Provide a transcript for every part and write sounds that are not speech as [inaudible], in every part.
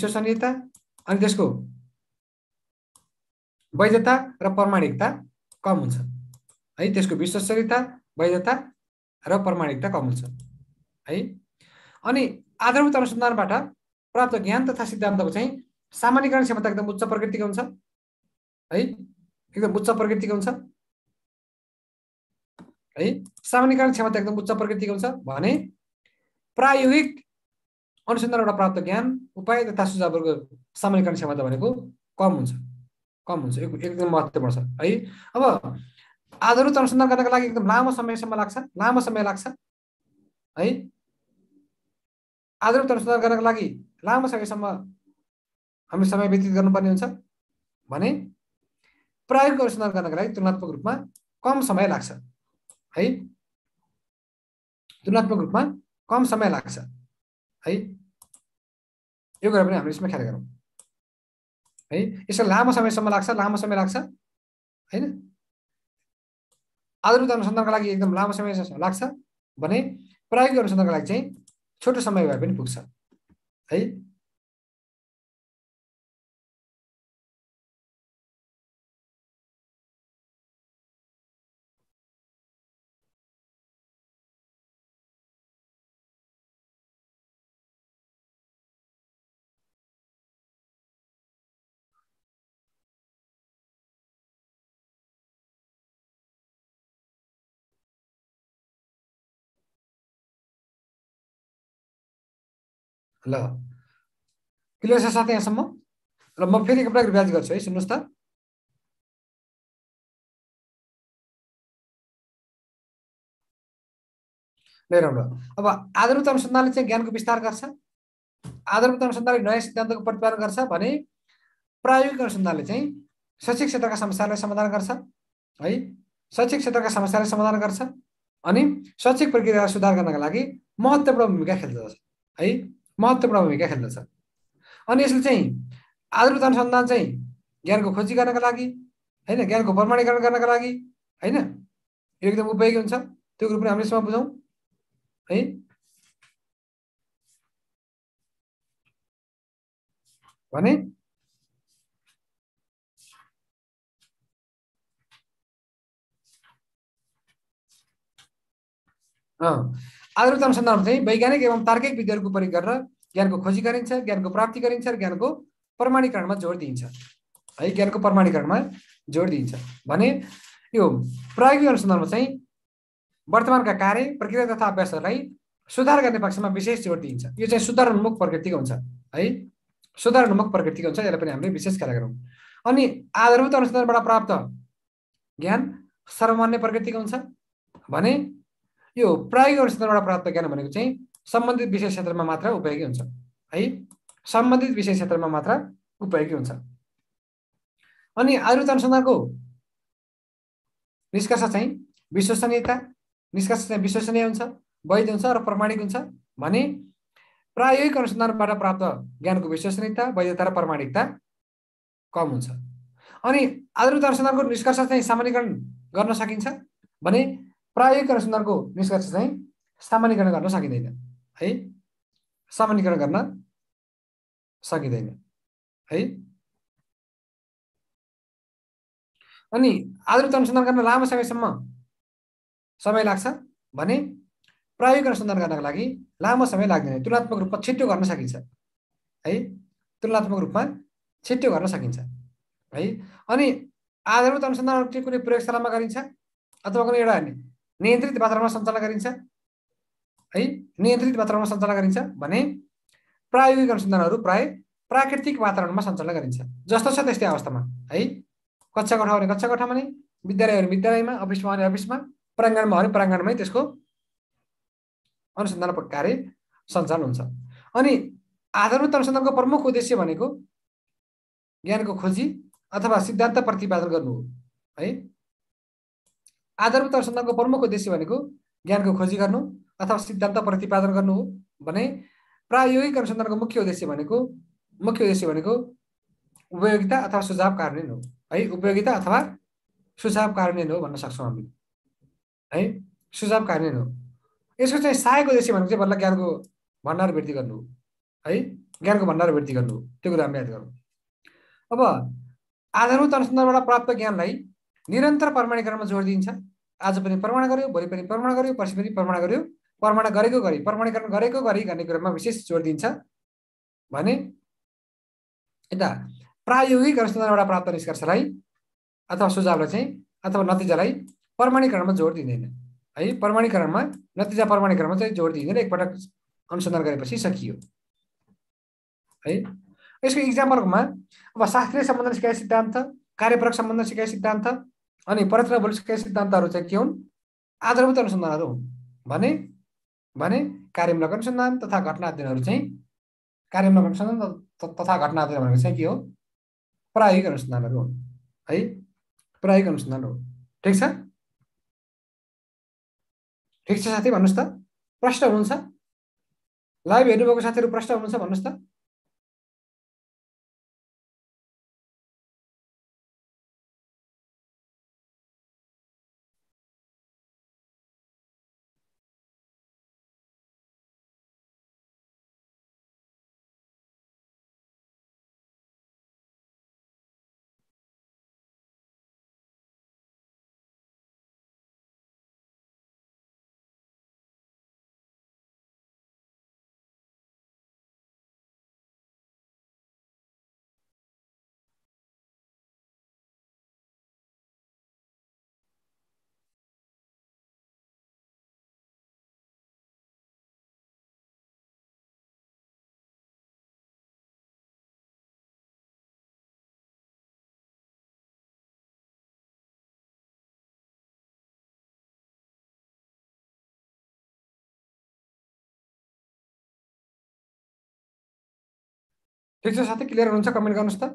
विश्वसनीयता अनि त्यसको वैधता र प्रमाणिकता कम हुन्छ है त्यसको विश्वसनीयता वैधता र प्रमाणिकता कम हुन्छ है अनि आधारभूत अनुसन्धानबाट प्राप्त ज्ञान तथा सिद्धान्तको चाहिँ सामान्यकरण क्षमता एकदम उच्च प्रकृतिको हुन्छ है एकदम उच्च प्रकृतिको हुन्छ है सामान्यकरण क्षमता एकदम उच्च प्रकृतिको हुन्छ भने प्रायोगिक अनुसन्धानबाट प्राप्त ज्ञान उपाय तथा सुझावहरूको सामान्यकरण क्षमता भनेको कम हुन्छ कम हुन्छ एकदम महत्त्वपूर्ण छ है अब आधारित अनुसन्धान गर्नका लागि एकदम लामो समयसम्म लाग्छ लामो समय लाग्छ है आधारित अनुसन्धान गर्नका लागि लामो समयसम्म हामी समय व्यतीत गर्नुपर्ने हुन्छ भने प्रायोगिक अनुसन्धान गर्नको लागि तुलनात्मक रूपमा कम समय लाग्छ है तुलनात्मक रूपमा कम समय लाग्छ है यो गरेर पनि हामीले यसमा ख्याल गरौँ है यसलाई लामो समयसम्म लाग्छ लामो समय लाग्छ होइन आधुनिक अनुसन्धानको लागि एकदम लामो समय लाग्छ भने प्रायोगिक अनुसन्धानको लागि चाहिँ छोटो समय भए पनि पुग्छ है ल क्लियर छ साथ यहाँसम्म ल म फेरि एकपल्ट रिभाइज गर्छु है सुन्नुहोस् त लिएर अब आधारभूत अनुसन्धानले चाहिँ ज्ञानको विस्तार गर्छ आधारभूत अनुसन्धानले नयाँ सिद्धान्तको प्रतिपादन गर्छ भने प्रायोगिक अनुसन्धानले चाहिँ शैक्षिक क्षेत्रका समस्यालाई समाधान गर्छ है शैक्षिक क्षेत्रका समस्यालाई समाधान गर्छ अनि शैक्षिक प्रक्रियालाई सुधार गर्नका लागि महत्त्वपूर्ण भूमिका खेल्दछ है महत्त्वपूर्ण भूमिका खेल्दछ अनि यसले चाहिँ आधारभूत अनुसन्धान चाहिँ ज्ञानको खोजी गर्नका लागि होइन ज्ञानको प्रमाणीकरण गर्नका लागि होइन यो एकदम उपयोगी हुन्छ त्यो कुरो पनि हामीले यसमा बुझौँ है भने अँ आधारभूत अनुसन्धानमा चाहिँ वैज्ञानिक एवं तार्किक विधिहरूको प्रयोग गरेर ज्ञानको खोजी गरिन्छ ज्ञानको प्राप्ति गरिन्छ र ज्ञानको प्रमाणीकरणमा जोड दिइन्छ है ज्ञानको प्रमाणीकरणमा जोड दिइन्छ भने यो प्रायोगिक अनुसन्धानमा चाहिँ वर्तमानका कार्य प्रक्रिया तथा अभ्यासहरूलाई सुधार गर्ने पक्षमा विशेष जोड दिइन्छ यो चाहिँ सुधारोन्मुख प्रकृतिको हुन्छ है सुधारोन्मुख प्रकृतिको हुन्छ यसलाई पनि हामीले विशेष ख्याल गरौँ अनि आधारभूत अनुसन्धानबाट प्राप्त ज्ञान सर्वमान्य प्रकृतिको हुन्छ भने यो अनुसन्धानबाट प्राप्त ज्ञान भनेको चाहिँ सम्बन्धित विषय क्षेत्रमा मात्र उपयोगी हुन्छ है सम्बन्धित विषय क्षेत्रमा मात्र उपयोगी हुन्छ अनि आयुर्वेद अनुसन्धानको निष्कर्ष चाहिँ विश्वसनीयता निष्कर्ष चाहिँ विश्वसनीय हुन्छ वैध हुन्छ र प्रमाणिक हुन्छ भने प्रायोगिक अनुसन्धानबाट प्राप्त ज्ञानको विश्वसनीयता वैधता र प्रमाणिकता कम हुन्छ अनि आधारभूत अनुसन्धानको निष्कर्ष चाहिँ सामान्यकरण गर्न सकिन्छ भने प्रायोगिक अनुसन्धानको निष्कर्ष चाहिँ सामान्यकरण गर्न सकिँदैन है सामान्यकरण गर्न सकिँदैन है अनि आधुनिक अनुसन्धान गर्न लामो समयसम्म समय लाग्छ भने प्रायोगिक अनुसन्धान गर्नको लागि लामो समय लाग्दैन तुलनात्मक रूपमा छिट्टो गर्न सकिन्छ है तुलनात्मक रूपमा छिट्टो गर्न सकिन्छ है अनि आधारभूत अनुसन्धान कुनै प्रयोगशालामा गरिन्छ अथवा कुनै एउटा नियन्त्रित वातावरणमा सञ्चालन गरिन्छ है नियन्त्रित वातावरणमा सञ्चालन गरिन्छ भने प्रायोगिक अनुसन्धानहरू प्राय प्राकृतिक वातावरणमा सञ्चालन गरिन्छ जस्तो छ त्यस्तै अवस्थामा है कक्षा कोठा भने कक्षा कोठामा नै विद्यालय भने विद्यालयमा अफिसमा भने अफिसमा प्राङ्गणमा भने प्राङ्गणमै त्यसको अनुसन्धान कार्य सञ्चालन हुन्छ अनि आधारभूत अनुसन्धानको प्रमुख उद्देश्य भनेको ज्ञानको खोजी अथवा सिद्धान्त प्रतिपादन गर्नु हो है आधारभूत अनुसन्धानको प्रमुख उद्देश्य भनेको ज्ञानको खोजी गर्नु अथवा सिद्धान्त प्रतिपादन गर्नु हो भने प्रायोगिक अनुसन्धानको मुख्य उद्देश्य भनेको मुख्य उद्देश्य भनेको उपयोगिता अथवा सुझाव कार्यान्वयन हो है उपयोगिता अथवा सुझाव कार्यान्वयन हो भन्न सक्छौँ हामी है सुझाव कार्यान्वयन हो यसको चाहिँ सहायक उद्देश्य भनेको चाहिँ बल्ल ज्ञानको भण्डार वृद्धि गर्नु हो है ज्ञानको भण्डार वृद्धि गर्नु हो त्यो कुरा हामी याद गरौँ अब आधारभूत अनुसन्धानबाट प्राप्त ज्ञानलाई निरन्तर प्रमाणीकरणमा जोड दिन्छ आज पनि प्रमाण गर्यो भोलि पनि प्रमाण गर्यो पर्सि पनि प्रमाण गर्यो प्रमाण गरेको गरी प्रमाणीकरण गरेको गरी भन्ने कुरामा विशेष जोड दिन्छ भने यता प्रायोगिक अनुसन्धानबाट प्राप्त निष्कर्षलाई अथवा सुझावलाई चाहिँ अथवा नतिजालाई प्रमाणीकरणमा जोड दिँदैन है प्रमाणीकरणमा नतिजा प्रमाणीकरणमा चाहिँ जोड दिँदैन एकपटक अनुसन्धान गरेपछि सकियो है यसको इक्जाम्पलमा अब शास्त्रीय सम्बन्ध सिकाइ सिद्धान्त कार्यपरक सम्बन्ध सिकाइ सिद्धान्त अनि परचना भोलिसका सिद्धान्तहरू चाहिँ के हुन् आधारभूत अनुसन्धानहरू हुन् भने भने कार्यमूलक अनुसन्धान तथा घटना अध्ययनहरू चाहिँ कार्यमूलक अनुसन्धान तथा घटना अध्ययन भनेको चाहिँ के हो प्रायोगिक अनुसन्धानहरू हुन् है प्रायोगिक अनुसन्धान हो ठिक छ ठिक छ साथी भन्नुहोस् त प्रश्न हुनुहुन्छ लाइभ हेर्नुभएको साथीहरू प्रश्न हुनुहुन्छ भन्नुहोस् त ठिक छ साथी क्लियर हुन्छ कमेन्ट गर्नुहोस् त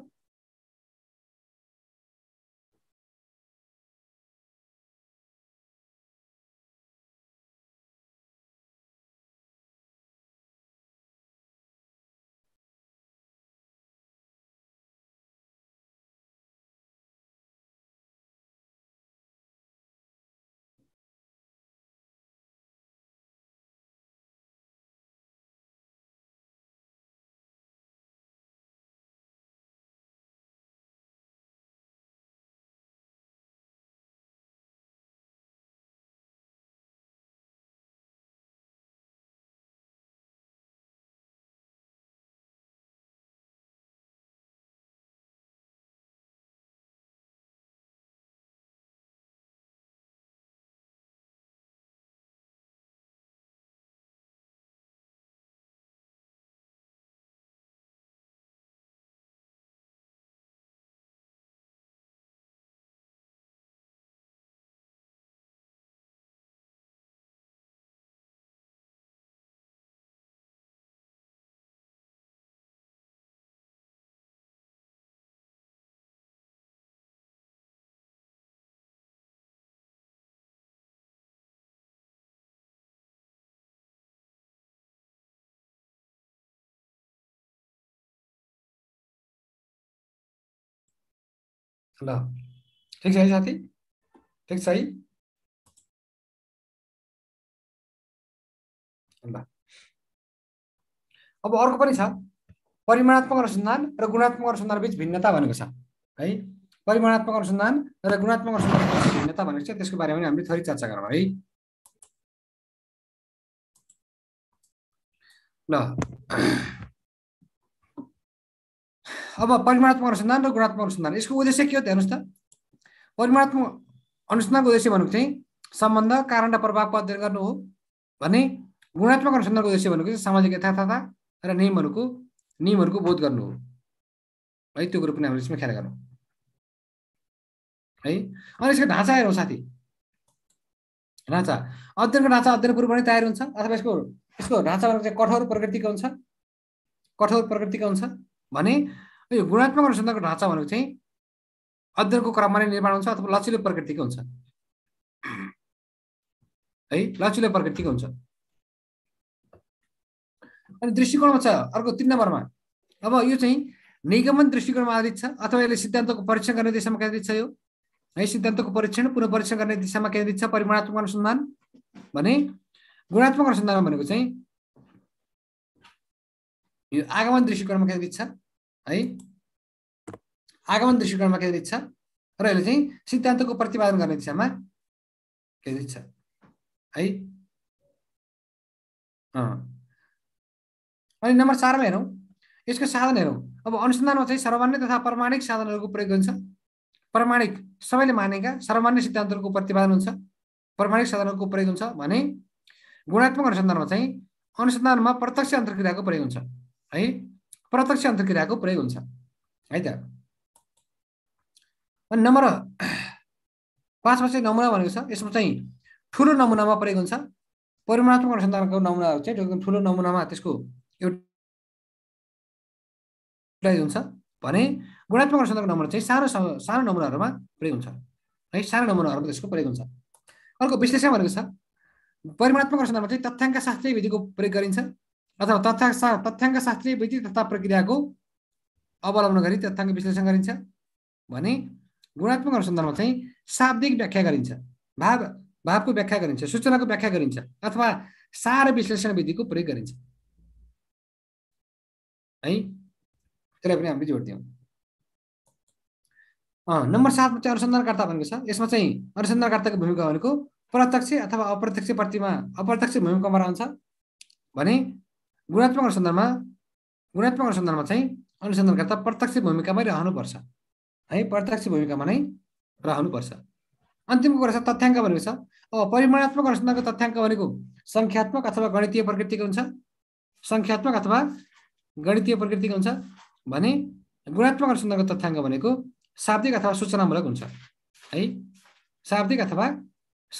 ल ठिक छ है साथी ठिक छ है ल अब अर्को पनि छ परिमाणात्मक अनुसन्धान र गुणात्मक अनुसन्धान बिच भिन्नता भनेको छ है परिमाणात्मक अनुसन्धान र गुणात्मक अनुसन्धान भिन्नता भनेको छ त्यसको बारेमा पनि हामीले थोरै चर्चा गरौँ है ल अब परिमाणात्मक अनुसन्धान र गुणात्मक अनुसन्धान यसको उद्देश्य के हो त हेर्नुहोस् त परिमाणात्मक अनुसन्धानको उद्देश्य भनेको चाहिँ सम्बन्ध कारण र प्रभावको अध्ययन गर्नु हो भने गुणात्मक अनुसन्धानको उद्देश्य भनेको चाहिँ सामाजिक यथार्थता र नियमहरूको नियमहरूको बोध गर्नु हो है त्यो कुरो पनि हामीले यसमा ख्याल गरौँ है अनि यसको ढाँचा हेरौँ साथी ढाँचा अध्ययनको ढाँचा अध्ययन पूर्व पनि तयार हुन्छ अथवा यसको यसको ढाँचा भनेको चाहिँ कठोर प्रकृतिको हुन्छ कठोर प्रकृतिको हुन्छ भने यो गुणात्मक अनुसन्धानको ढाँचा भनेको चाहिँ अध्ययनको क्रममा नै निर्माण हुन्छ अथवा लचिलो प्रकृतिको हुन्छ है लचिलो प्रकृतिको हुन्छ अनि दृष्टिकोणमा छ अर्को तिन नम्बरमा अब यो चाहिँ निगमन दृष्टिकोणमा आधारित छ अथवा यसले सिद्धान्तको परीक्षण गर्ने दिशामा केन्द्रित छ यो है सिद्धान्तको परीक्षण पुनः परीक्षण गर्ने दिशामा केन्द्रित छ परिमाणात्मक अनुसन्धान भने गुणात्मक अनुसन्धान भनेको चाहिँ यो आगमन दृष्टिकोणमा केन्द्रित छ है आगमन दृष्टिकोणमा के छ र यसले चाहिँ सिद्धान्तको प्रतिपादन गर्ने दिशामा के छ है अनि नम्बर चारमा हेरौँ यसको साधन हेरौँ अब अनुसन्धानमा चाहिँ सर्वमान्य तथा प्रमाणिक साधनहरूको प्रयोग हुन्छ प्रमाणिक सबैले मानेका सर्वमान्य सिद्धान्तहरूको प्रतिपादन हुन्छ प्रमाणिक साधनहरूको प्रयोग हुन्छ भने गुणात्मक अनुसन्धानमा चाहिँ अनुसन्धानमा प्रत्यक्ष अन्तर्क्रियाको प्रयोग हुन्छ है प्रत्यक्ष अन्तर्क्रियाको प्रयोग हुन्छ है त अनि नम्बर पाँचमा चाहिँ नमुना भनेको छ यसमा चाहिँ ठुलो नमुनामा प्रयोग हुन्छ परिमाणात्मक अनुसन्धानको नमुनाहरू चाहिँ एकदम ठुलो नमुनामा त्यसको एउटा हुन्छ भने गुणात्मक अनुसन्धानको नमुना चाहिँ सानो सानो नमुनाहरूमा प्रयोग हुन्छ है सानो नमुनाहरूमा त्यसको प्रयोग हुन्छ अर्को विश्लेषण भनेको छ परिमाणात्मक अनुसन्धानमा चाहिँ तथ्याङ्क शास्त्रीय विधिको प्रयोग गरिन्छ अथवा तथ्या तथ्याङ्क शास्त्रीय विधि तथा प्रक्रियाको अवलम्बन गरी तथ्याङ्क विश्लेषण गरिन्छ भने गुणात्मक अनुसन्धानमा चाहिँ शाब्दिक व्याख्या गरिन्छ भाव भावको व्याख्या गरिन्छ सूचनाको व्याख्या गरिन्छ अथवा सार विश्लेषण विधिको प्रयोग गरिन्छ है त्यसलाई पनि हामीले जोड दियौँ नम्बर सातमा चाहिँ अनुसन्धानकर्ता भनेको छ यसमा चाहिँ अनुसन्धानकर्ताको भूमिका भनेको प्रत्यक्ष अथवा अप्रत्यक्ष प्रतिमा अप्रत्यक्ष भूमिकामा रहन्छ भने गुणात्मक अनुसन्धानमा गुणात्मक अनुसन्धानमा चाहिँ अनुसन्धानकर्ता प्रत्यक्ष भूमिकामै रहनुपर्छ है प्रत्यक्ष भूमिकामा नै रहनुपर्छ अन्तिम कुरा छ तथ्याङ्क भनेको छ अब परिमाणात्मक अनुसन्धानको तथ्याङ्क भनेको सङ्ख्यात्मक अथवा गणितीय प्रकृतिको हुन्छ सङ्ख्यात्मक अथवा गणितीय प्रकृतिको हुन्छ भने गुणात्मक अनुसन्धानको तथ्याङ्क भनेको शाब्दिक अथवा सूचनामूलक हुन्छ है शाब्दिक अथवा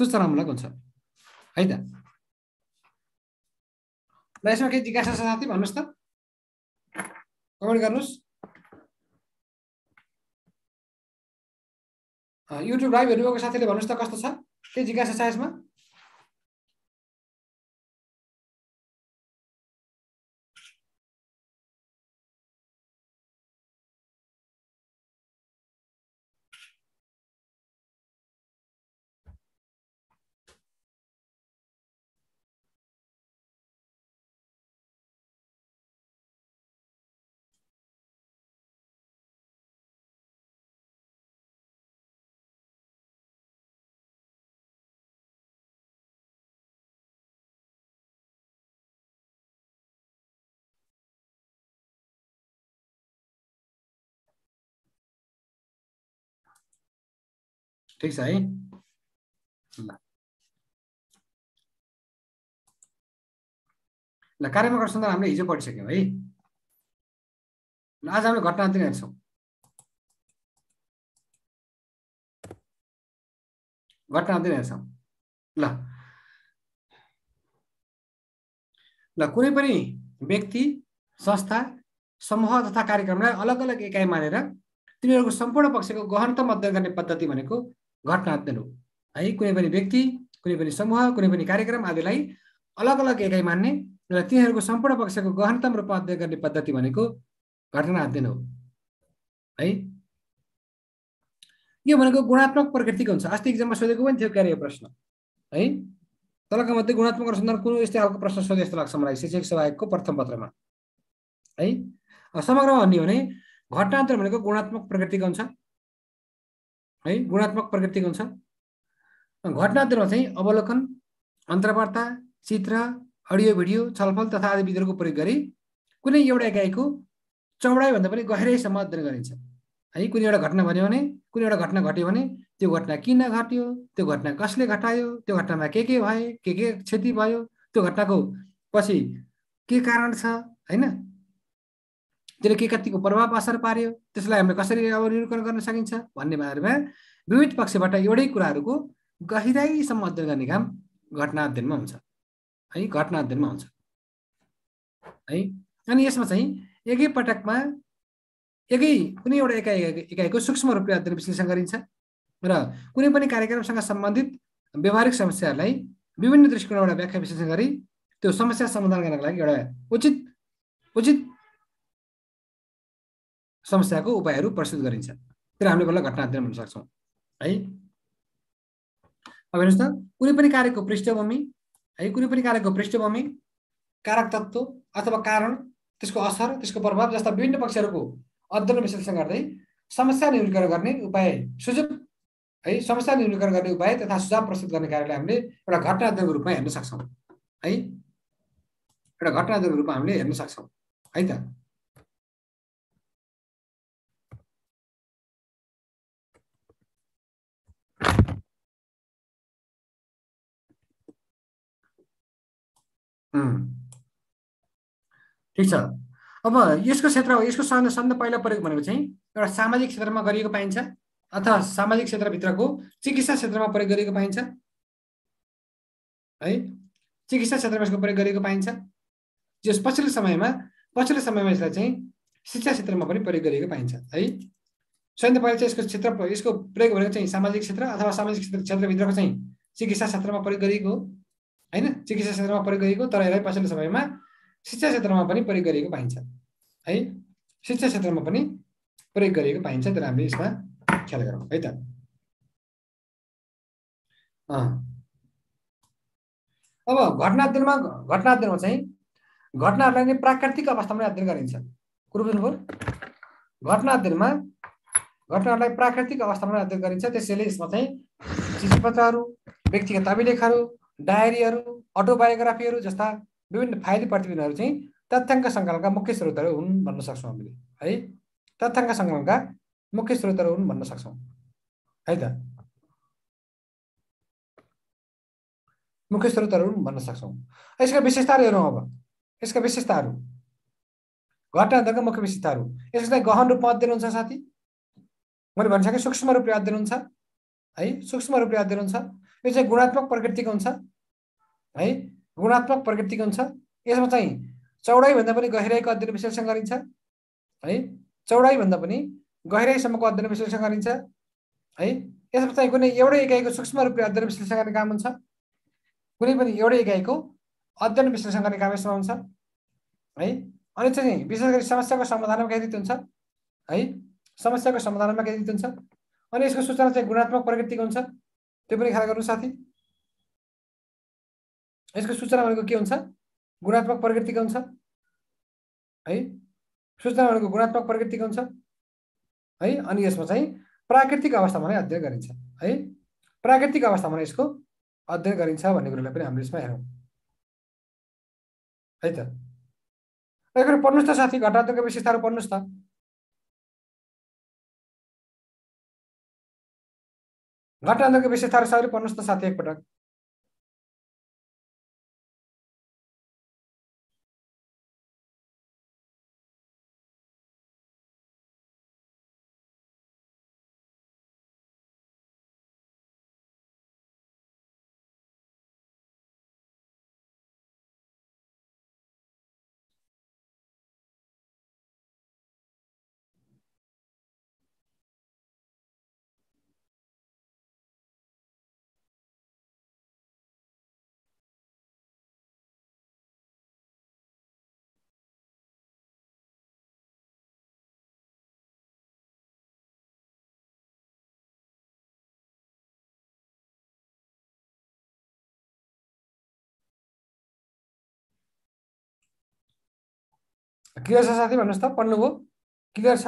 सूचनामूलक हुन्छ है त ल यसमा केही जिज्ञासा छ साथी भन्नुहोस् त कमेन्ट गर्नुहोस् युट्युब लाइभ हेर्नुभएको साथीले भन्नुहोस् त कस्तो छ केही जिज्ञासा छ यसमा ठिक छ है ल ल कार्यमा सन्दर्भ हामीले हिजो पढिसक्यौँ है आज हामी घटनातिर हेर्छौँ घटनातिर हेर्छौँ ल ल कुनै पनि व्यक्ति संस्था समूह तथा कार्यक्रमलाई अलग अलग एकाइ मानेर तिनीहरूको सम्पूर्ण पक्षको गहनतम अध्ययन गर्ने पद्धति भनेको घटनात्मक हो है कुनै पनि व्यक्ति कुनै पनि समूह कुनै पनि कार्यक्रम आदिलाई अलग अलग एकाइ मान्ने र तिनीहरूको सम्पूर्ण पक्षको गहनतम रूपमा अध्ययन गर्ने पद्धति भनेको घटना अध्ययन हो है यो भनेको गुणात्मक प्रकृतिको हुन्छ अस्ति एक्जाममा सोधेको पनि थियो क्यारे यो प्रश्न है तलको मध्ये गुणात्मक अनुसन्धान कुन यस्तै खालको प्रश्न सोधे जस्तो लाग्छ मलाई शैक्षिक सभाको प्रथम पत्रमा है समग्रमा भन्ने भने घटनान्तरण भनेको गुणात्मक प्रकृतिको हुन्छ है गुणात्मक प्रकृतिको हुन्छ घटनातिर चाहिँ अवलोकन अन्तर्वार्ता चित्र अडियो भिडियो छलफल तथा आदि विधिहरूको प्रयोग गरी कुनै एउटा इकाइको चौडाइभन्दा पनि गहिराइसम्म अध्ययन गरिन्छ है कुनै एउटा घटना भन्यो भने कुनै एउटा घटना घट्यो भने त्यो घटना किन घट्यो त्यो घटना कसले घटायो त्यो घटनामा के के भए के के क्षति भयो त्यो घटनाको पछि के कारण छ होइन त्यसले के कतिको प्रभाव असर पार्यो त्यसलाई हामीले कसरी अब निरूपण गर्न सकिन्छ भन्ने बारेमा विविध पक्षबाट एउटै कुराहरूको गहिराईसम्म अध्ययन गर्ने काम घटना अध्ययनमा हुन्छ है घटना अध्ययनमा हुन्छ है अनि यसमा चाहिँ एकै पटकमा एकै कुनै एउटा एकाइ एकाइको सूक्ष्म रूपले अध्ययन विश्लेषण गरिन्छ र कुनै पनि कार्यक्रमसँग सम्बन्धित व्यवहारिक समस्याहरूलाई विभिन्न दृष्टिकोणबाट व्याख्या विश्लेषण गरी त्यो समस्या समाधान गर्नको लागि एउटा उचित उचित समस्याको उपायहरू प्रस्तुत गरिन्छ तर हामीले बल्ल घटना अध्ययन भन्न सक्छौँ है अब हेर्नुहोस् त कुनै पनि कार्यको पृष्ठभूमि है कुनै पनि कार्यको पृष्ठभूमि कारक तत्त्व अथवा कारण त्यसको असर त्यसको प्रभाव जस्ता विभिन्न पक्षहरूको अध्ययन विश्लेषण गर्दै समस्या न्यूनीकरण गर्ने उपाय सुझाव है समस्या न्यूनीकरण गर्ने उपाय तथा सुझाव प्रस्तुत गर्ने कार्यलाई हामीले एउटा घटना अध्ययनको रूपमा हेर्न सक्छौँ है एउटा घटना अध्ययनको रूपमा हामीले हेर्न सक्छौँ है त ठिक छ अब यसको क्षेत्र यसको सन्द सन्द पहिला प्रयोग भनेको चाहिँ एउटा सामाजिक क्षेत्रमा गरिएको पाइन्छ अथवा सामाजिक क्षेत्रभित्रको चिकित्सा क्षेत्रमा प्रयोग गरिएको पाइन्छ है चिकित्सा क्षेत्रमा यसको प्रयोग गरिएको पाइन्छ जस पछिल्लो समयमा पछिल्लो समयमा यसलाई चाहिँ शिक्षा क्षेत्रमा पनि प्रयोग गरिएको पाइन्छ है सन्द पहिला चाहिँ यसको क्षेत्र यसको प्रयोग भनेको चाहिँ सामाजिक क्षेत्र अथवा सामाजिक क्षेत्र क्षेत्रभित्रको चाहिँ चिकित्सा क्षेत्रमा प्रयोग गरिएको हो होइन चिकित्सा क्षेत्रमा प्रयोग गरिएको तर यसलाई पछिल्लो समयमा शिक्षा क्षेत्रमा पनि प्रयोग गरिएको पाइन्छ है शिक्षा क्षेत्रमा पनि प्रयोग गरिएको पाइन्छ तर हामीले यसमा ख्याल गरौँ है त अब घटना अध्ययनमा घटना अध्ययनमा चाहिँ घटनाहरूलाई नै प्राकृतिक अवस्थामा नै अध्ययन गरिन्छ कुरो बुझ्नुभयो घटना अध्ययनमा घटनाहरूलाई प्राकृतिक अवस्थामा अध्ययन गरिन्छ त्यसैले यसमा चाहिँ चिजपत्रहरू व्यक्तिगत अभिलेखहरू डायरीहरू अटोबायोग्राफीहरू जस्ता विभिन्न फाइली प्रतिवेदनहरू चाहिँ तथ्याङ्क सङ्कलनका मुख्य स्रोतहरू हुन् भन्न सक्छौँ हामीले है तथ्याङ्क सङ्कलनका मुख्य स्रोतहरू हुन् भन्न सक्छौँ है त मुख्य स्रोतहरू हुन् भन्न सक्छौँ यसका विशेषताहरू हेरौँ अब यसका विशेषताहरू घटना मुख्य विशेषताहरू यसलाई गहन रूपमा अध्ययन हुन्छ साथी मैले भनिसकेँ सूक्ष्म रूपले अध्ययन हुन्छ है सूक्ष्म रूपले अध्ययन हुन्छ यो चाहिँ गुणात्मक प्रकृतिको हुन्छ है गुणात्मक प्रकृतिको हुन्छ यसमा चाहिँ चौडाइभन्दा पनि गहिराईको अध्ययन विश्लेषण गरिन्छ है चौडाइभन्दा पनि गहिराईसम्मको अध्ययन विश्लेषण गरिन्छ है यसमा चाहिँ कुनै एउटै इकाइको सूक्ष्म रूपले अध्ययन विश्लेषण गर्ने काम हुन्छ कुनै पनि एउटै इकाइको अध्ययन विश्लेषण गर्ने काम यसमा हुन्छ है अनि चाहिँ विशेष गरी समस्याको समाधानमा केन्द्रित हुन्छ है समस्याको समाधानमा केन्द्रित हुन्छ अनि यसको सूचना चाहिँ गुणात्मक प्रकृतिको हुन्छ त्यो पनि खा गर्नु साथी यसको सूचना भनेको के हुन्छ गुणात्मक प्रकृतिको हुन्छ है सूचना भनेको गुणात्मक प्रकृतिको हुन्छ है अनि यसमा चाहिँ प्राकृतिक अवस्थामा नै अध्ययन गरिन्छ है प्राकृतिक अवस्थामा नै यसको अध्ययन गरिन्छ भन्ने कुरोलाई पनि हामीले यसमा हेरौँ है त एकपल्ट पढ्नुहोस् त साथी घटनात्मक विशेषताहरू पढ्नुहोस् त घटना लगेपछि थारू साहबले पढ्नुहोस् न साथी एकपटक के गर्छ साथी भन्नुहोस् त पढ्नुभयो के गर्छ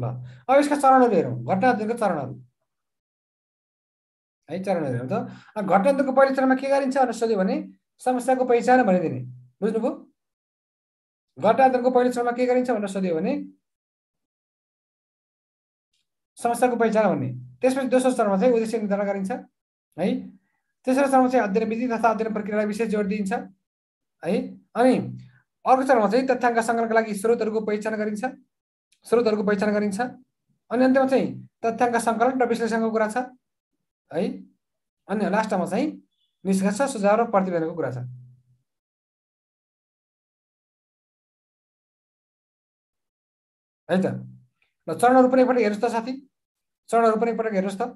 ल अब यसका चरणहरू हेरौँ घटनाहरूको चरणहरू है चरणहरू हेरौँ त घटनाहरूको पहिलो चरणमा के गरिन्छ भनेर सोध्यो भने समस्याको पहिचान भनिदिने बुझ्नुभयो घटनाहरूको पहिलो चरणमा के गरिन्छ भनेर सोध्यो भने समस्याको पहिचान भन्ने त्यसपछि दोस्रो चरणमा चाहिँ उद्देश्य निर्धारण गरिन्छ है तेस्रो चरणमा चाहिँ अध्ययन विधि तथा अध्ययन प्रक्रियालाई विशेष जोड दिइन्छ है अनि अर्को चरणमा चाहिँ तथ्याङ्क सङ्कलनका लागि स्रोतहरूको पहिचान गरिन्छ स्रोतहरूको पहिचान गरिन्छ अनि अन्त्यमा चाहिँ तथ्याङ्क सङ्कलन र विश्लेषणको कुरा छ है अनि लास्टमा चाहिँ निष्कर्ष सुझाव र प्रतिवेदनको कुरा छ है त ल चरणहरू पनि एकपल्ट हेर्नुहोस् त साथी चरणहरू पनि एकपल्ट हेर्नुहोस् त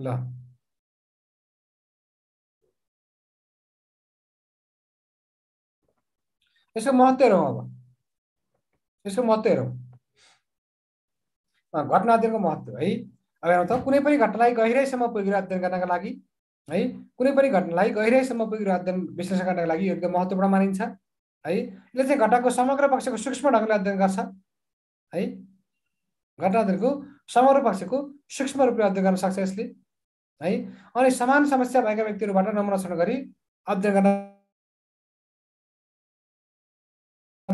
ल यसको महत्त्व हेरौँ अब यसको महत्त्व हेरौँ घटना अध्ययनको महत्त्व है अब हेरौँ त कुनै पनि घटनालाई गहिराईसम्म पुगेर अध्ययन गर्नका लागि है कुनै पनि घटनालाई गहिराईसम्म पुगेर अध्ययन विश्लेषण गर्नका लागि एकदम महत्त्वपूर्ण मानिन्छ है यसले चाहिँ घटनाको समग्र पक्षको सूक्ष्म ढङ्गले अध्ययन गर्छ है घटना अध्ययनको समग्र पक्षको सूक्ष्म रूपले अध्ययन गर्न सक्छ यसले है अनि समान समस्या भएका व्यक्तिहरूबाट नमूनासँग गरी अध्ययन गर्न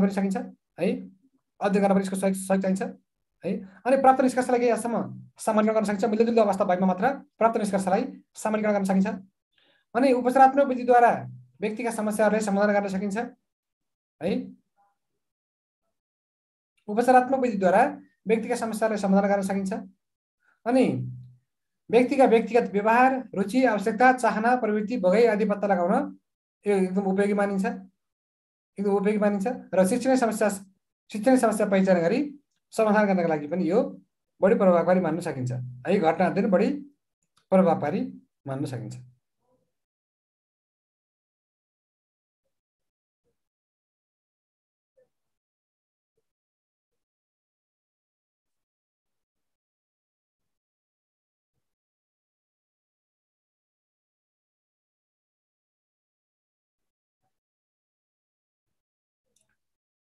पनि सकिन्छ है अध्ययन गर्न पनि यसको सहयोग सहयोग चाहिन्छ है अनि प्राप्त निष्कर्षलाई यहाँसम्म सामान्यकरण गर्न सकिन्छ मिल्दोजुल्दो अवस्था भएमा मात्र प्राप्त निष्कर्षलाई सामान्यकरण गर्न सकिन्छ अनि उपचारात्मक विधिद्वारा व्यक्तिका समस्याहरूलाई समाधान गर्न सकिन्छ है उपचारात्मक विधिद्वारा व्यक्तिका समस्याहरूलाई समाधान गर्न सकिन्छ अनि व्यक्तिका व्यक्तिगत व्यवहार रुचि आवश्यकता चाहना प्रवृत्ति बगै आदि पत्ता लगाउन यो एकदम उपयोगी मानिन्छ एकदम उपयोगी मानिन्छ र शिक्षण समस्या शिक्षण समस्या पहिचान गरी समाधान गर्नका लागि पनि यो बढी प्रभावकारी मान्न सकिन्छ है घटनाहरू बढी प्रभावकारी मान्न सकिन्छ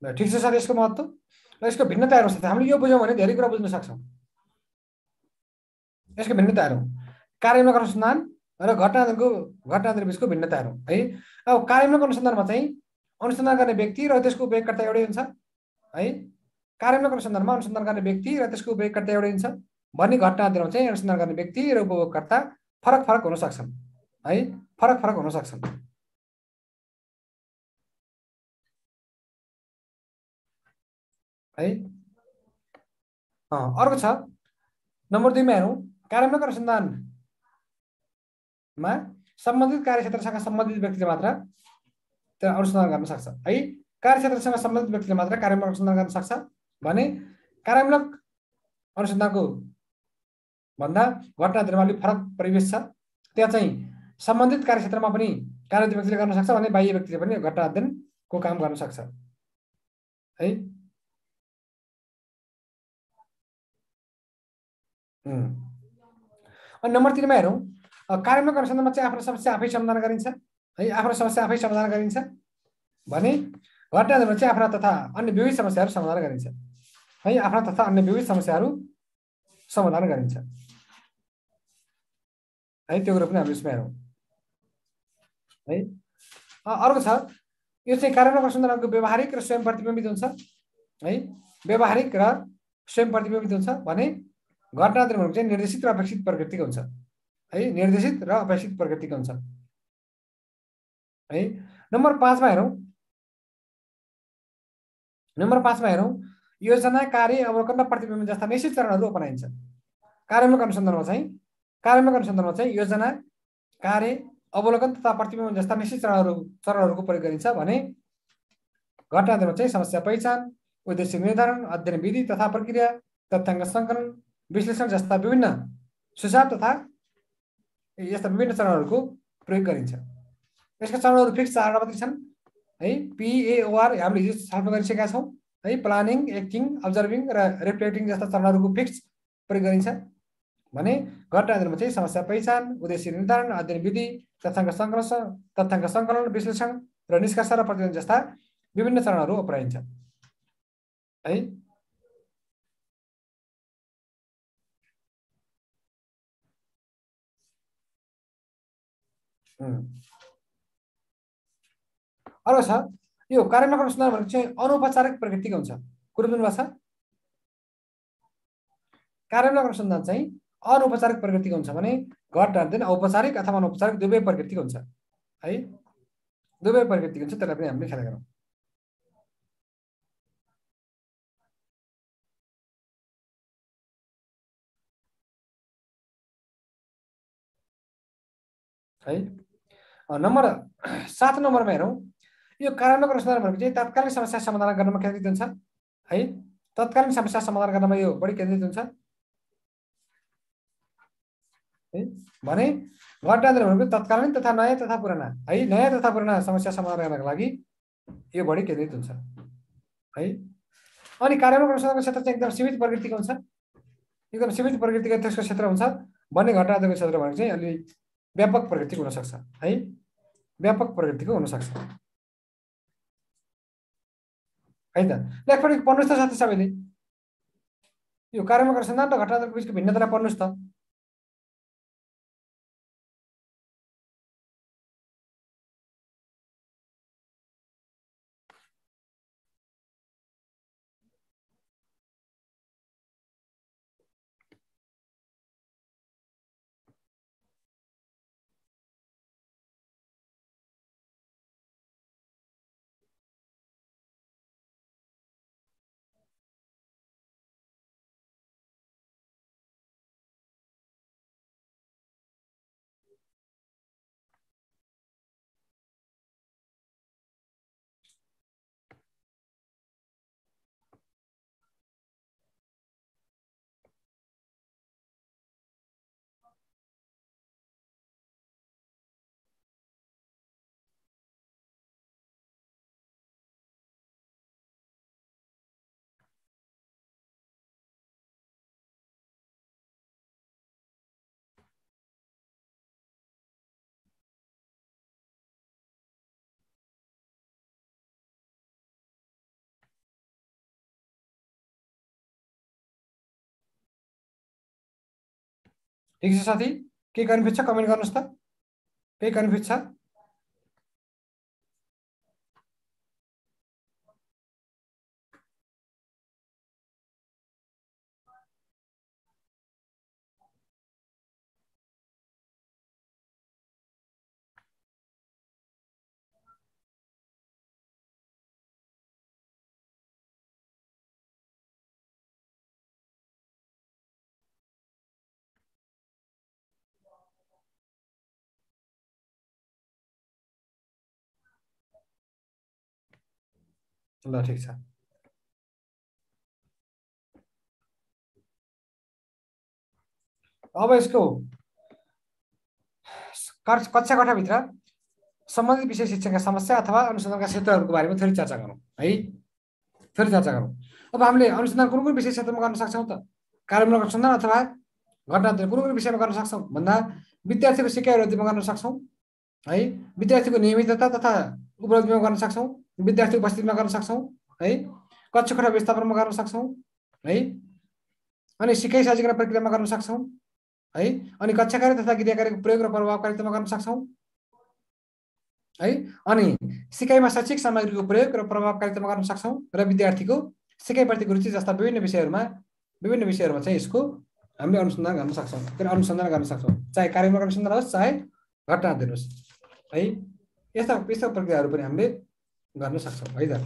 ठिक छ सर यसको महत्त्व र यसको भिन्नताहरू साथै हामीले यो बुझ्यौँ भने धेरै कुरा बुझ्न सक्छौँ यसको भिन्नताहरू कार्यान्वयक अनुसन्धान र घटनाको घटनाधर बिचको भिन्नताहरू है अब कार्यान्वयक अनुसन्धानमा चाहिँ अनुसन्धान गर्ने व्यक्ति र त्यसको उपयोगकर्ता एउटै हुन्छ है कार्यान्वयक अनुसन्धानमा अनुसन्धान गर्ने व्यक्ति र त्यसको उपयोगकर्ता एउटै हुन्छ भन्ने घटनाहरूमा चाहिँ अनुसन्धान गर्ने व्यक्ति र उपभोगकर्ता फरक फरक हुन सक्छन् है फरक फरक हुन सक्छन् है अर्को छ नम्बर दुईमा हेरौँ कार्यान्वयन अनुसन्धानमा सम्बन्धित कार्यक्षेत्रसँग सम्बन्धित व्यक्तिले मात्र त्यहाँ अनुसन्धान गर्न सक्छ है कार्यक्षेत्रसँग सम्बन्धित व्यक्तिले मात्र कार्यान्वयन अनुसन्धान गर्न सक्छ भने कार्यान्वयक अनुसन्धानको भन्दा घटना धर्म अलिक फरक परिवेश छ त्यहाँ चाहिँ सम्बन्धित कार्यक्षेत्रमा पनि कार्य व्यक्तिले गर्न सक्छ भने बाह्य व्यक्तिले पनि घटना अध्ययनको काम गर्न सक्छ है अनि नम्बर तिनमा हेरौँ गर्ने सन्दर्भमा चाहिँ आफ्नो समस्या आफै समाधान गरिन्छ है आफ्नो समस्या आफै समाधान गरिन्छ भने घटना चाहिँ आफ्ना तथा अन्य विविध समस्याहरू समाधान गरिन्छ है आफ्ना तथा अन्य विविध समस्याहरू समाधान गरिन्छ है त्यो कुरो पनि हामी यसमा हेरौँ है अर्को छ यो चाहिँ गर्ने सन्दर्भको व्यवहारिक र स्वयं प्रतिबिम्बित हुन्छ है व्यवहारिक र स्वयं प्रतिबिम्बित हुन्छ भने घटनात्र भनेको चाहिँ निर्देशित र अपेक्षित प्रकृतिको हुन्छ है निर्देशित र अपेक्षित प्रकृतिको हुन्छ है नम्बर पाँचमा हेरौँ नम्बर पाँचमा हेरौँ योजना कार्य अवलोकन र प्रतिबिम्ब जस्ता निश्चित चरणहरू अपनाइन्छ कार्यात्मक अनुसन्धानमा चाहिँ कार्यात्मक अनुसन्धानमा चाहिँ योजना कार्य अवलोकन तथा प्रतिबिम्ब जस्ता निश्चित चरणहरू चरणहरूको प्रयोग गरिन्छ भने घटनात्मक चाहिँ समस्या पहिचान उद्देश्य निर्धारण अध्ययन विधि तथा प्रक्रिया तथ्याङ्क सङ्कलन विश्लेषण जस्ता विभिन्न सुझाव तथा यस्ता विभिन्न चरणहरूको प्रयोग गरिन्छ यसका चरणहरू फिक्स चारवटा मात्रै छन् है पिएओआर हामीले हिजो छानबिन गरिसकेका छौँ है प्लानिङ एक्टिङ अब्जर्भिङ र रिफ्लेक्टिङ जस्ता चरणहरूको फिक्स प्रयोग गरिन्छ भने घटना आधारमा चाहिँ समस्या पहिचान उद्देश्य निर्धारण अध्ययन विधि तथ्याङ्क सङ्कलन तथ्याङ्क सङ्कलन विश्लेषण र निष्कर्ष र प्रतिवेदन जस्ता विभिन्न चरणहरू अपनाइन्छ है अर्को छ यो कार्यक्रम अनुसन्धान भनेको चाहिँ अनौपचारिक प्रकृतिको हुन्छ कुरो बुझ्नुभएको छ कार्यात्मक अनुसन्धान चाहिँ अनौपचारिक प्रकृतिको हुन्छ भने घर औपचारिक अथवा अनौपचारिक दुवै प्रकृतिको हुन्छ है दुवै प्रकृतिको हुन्छ त्यसलाई पनि हामीले ख्याल गरौँ है नम्बर सात नम्बरमा हेरौँ यो कार्यात्मक रचना भनेको चाहिँ तात्कालीन समस्या समाधान गर्नमा केन्द्रित हुन्छ है तत्कालीन समस्या समाधान गर्नमा यो बढी केन्द्रित हुन्छ है भने घटान्तर भनेको तत्कालीन तथा नयाँ तथा पुराना है नयाँ तथा पुराना समस्या समाधान गर्नको लागि यो बढी केन्द्रित हुन्छ है अनि कार्यात्मक रचनाको क्षेत्र चाहिँ एकदम सीमित प्रकृतिको हुन्छ एकदम सीमित प्रकृतिको त्यसको क्षेत्र हुन्छ भन्ने घटनात्मक क्षेत्र भनेको चाहिँ अलि व्यापक प्रकृतिको हुनसक्छ है व्यापक प्रगतिको हुनसक्छ होइन लेखपटक पढ्नुहोस् त साथी सबैले यो कार्यमा अनुसन्धान र घटनात्मक बिचको भिन्नतालाई पढ्नुहोस् त ठिक छ साथी केही कन्फ्युज छ कमेन्ट गर्नुहोस् त केही कन्फ्युज छ ल ठिक छ अब यसको कक्षा कोठाभित्र सम्बन्धित विषय शिक्षाका समस्या अथवा अनुसन्धानका क्षेत्रहरूको बारेमा थोरै चर्चा गरौँ है थोरै चर्चा गरौँ अब हामीले अनुसन्धान कुन कुन विषय क्षेत्रमा गर्न सक्छौँ त कार्यमूलक अनुसन्धान अथवा घटना कुन कुन विषयमा गर्न सक्छौँ भन्दा विद्यार्थीको सिकाइ उपलब्धिमा गर्न सक्छौँ है विद्यार्थीको नियमितता तथा उपलब्धिमा गर्न सक्छौँ विद्यार्थी उपस्थितिमा गर्न सक्छौँ है कोठा व्यवस्थापनमा गर्न सक्छौँ है अनि सिकाइ साजिकरण प्रक्रियामा गर्न सक्छौँ है अनि कक्षा कार्य तथा गृहकारीको प्रयोग र प्रभावकारितामा गर्न सक्छौँ है अनि सिकाइमा शैक्षिक सामग्रीको प्रयोग र प्रभावकारितामा गर्न सक्छौँ र विद्यार्थीको सिकाइप्रतिको रुचि जस्ता विभिन्न विषयहरूमा विभिन्न विषयहरूमा चाहिँ यसको हामीले अनुसन्धान गर्न सक्छौँ त्यो अनुसन्धान गर्न सक्छौँ चाहे कार्यक्रम अनुसन्धान होस् चाहे घटना दिनुहोस् है यस्ता यस्ता प्रक्रियाहरू पनि हामीले गर्न सक्छौँ है त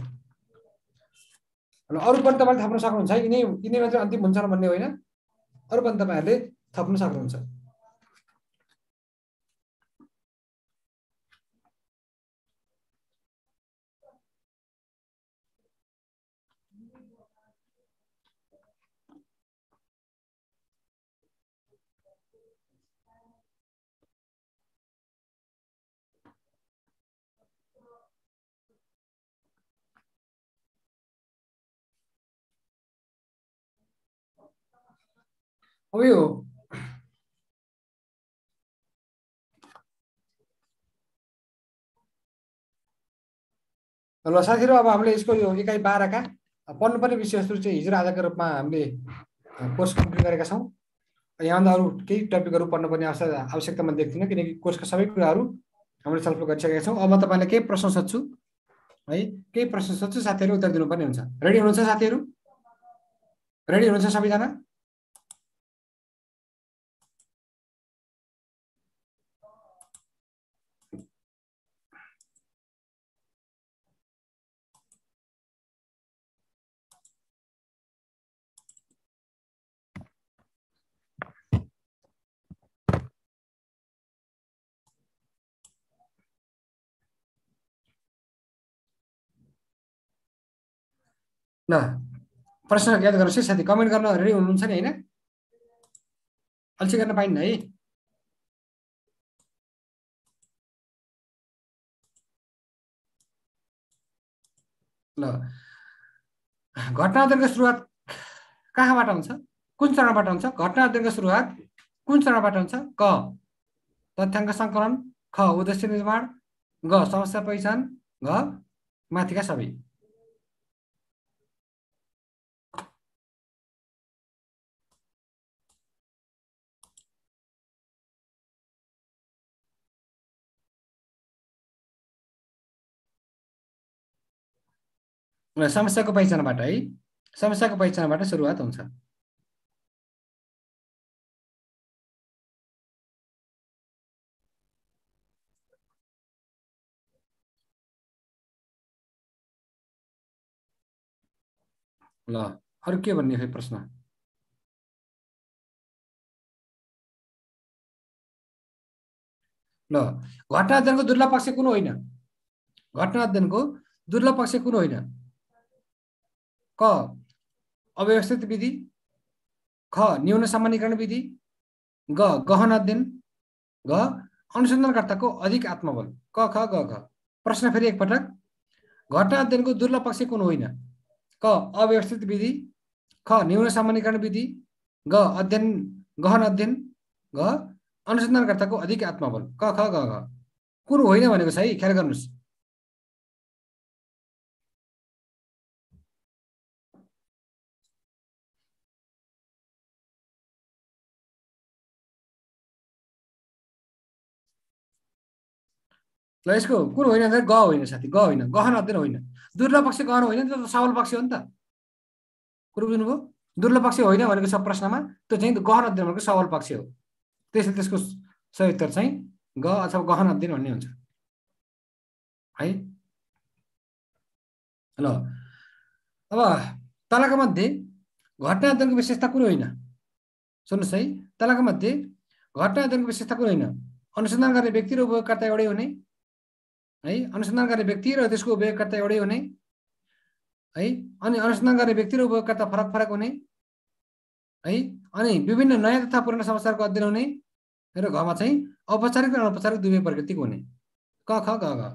अरू पनि तपाईँले थप्न सक्नुहुन्छ यिनै यिनै मात्रै अन्तिम हुन्छन् भन्ने होइन अरू पनि तपाईँहरूले थप्न सक्नुहुन्छ यो ल साथीहरू अब हामीले यसको यो एकाइ बाह्रका पढ्नुपर्ने विषयवस्तु चाहिँ हिजो आजको रूपमा हामीले कोर्स कम्प्लिट गरेका छौँ यहाँभन्दा अरू केही टपिकहरू पढ्नुपर्ने अवस्था आवश्यकता म देख्दिनँ किनकि कोर्सका सबै कुराहरू हामीले छलफल गरिसकेका छौँ अब म तपाईँलाई केही प्रश्न सोध्छु है केही प्रश्न सोध्छु साथीहरू उत्तर दिनुपर्ने हुन्छ रेडी हुनुहुन्छ साथीहरू रेडी हुनुहुन्छ सबैजना ल प्रश्न याद गर्नुहोस् है साथी कमेन्ट गर्न रेडी हुनुहुन्छ नि होइन अल्छी गर्न पाइन्न है ल घटना अध्ययनको सुरुवात कहाँबाट हुन्छ कुन चरणबाट हुन्छ घटना अध्ययनको सुरुवात कुन चरणबाट हुन्छ क तथ्याङ्क सङ्कलन ख उद्देश्य निर्माण ग समस्या पहिचान घ माथिका सबै समस्याको पहिचानबाट है समस्याको पहिचानबाट सुरुवात हुन्छ ल अरू के भन्ने खै प्रश्न ल घटना अध्ययनको दुर्लभ पक्ष कुन होइन घटना अध्ययनको दुर्लभ पक्ष कुन होइन क अव्यवस्थित विधि ख न्यून सामान्यकरण विधि ग गहन अध्ययन घ अनुसन्धानकर्ताको अधिक आत्मबल क ख ग घ प्रश्न फेरि एकपटक घटना अध्ययनको दुर्लभ पक्ष कुन होइन क अव्यवस्थित विधि ख न्यून सामान्यकरण विधि ग अध्ययन गहन अध्ययन घ अनुसन्धानकर्ताको अधिक आत्मबल क ख ग घ कुन होइन भनेको छ है ख्याल गर्नुहोस् ल यसको कुन होइन ग होइन साथी ग होइन गहन अध्ययन होइन दुर्लभ पक्ष गहन होइन त्यो त सबल पक्ष हो नि त कुरो बुझ्नुभयो दुर्लभ पक्ष होइन भनेको सब प्रश्नमा त्यो चाहिँ गहन अध्ययन भनेको सबल पक्ष हो त्यसले त्यसको सही उत्तर चाहिँ ग अथवा गहन अध्ययन भन्ने हुन्छ है ल अब तलाको मध्ये घटना अध्ययनको विशेषता कुरो होइन सुन्नुहोस् है तलाको मध्ये घटना अध्ययनको विशेषता कुरो होइन अनुसन्धान गर्ने व्यक्ति र उपयोगकर्ता एउटै हुने है अनुसन्धान गर्ने व्यक्ति र त्यसको उपयोगकर्ता एउटै हुने है अनि अनुसन्धान गर्ने व्यक्ति र उपयोगकर्ता फरक फरक हुने है अनि विभिन्न नयाँ तथा पूर्ण समाचारको अध्ययन हुने र घमा चाहिँ औपचारिक र अनौपचारिक दुवै प्रकृतिको हुने क ख ग घ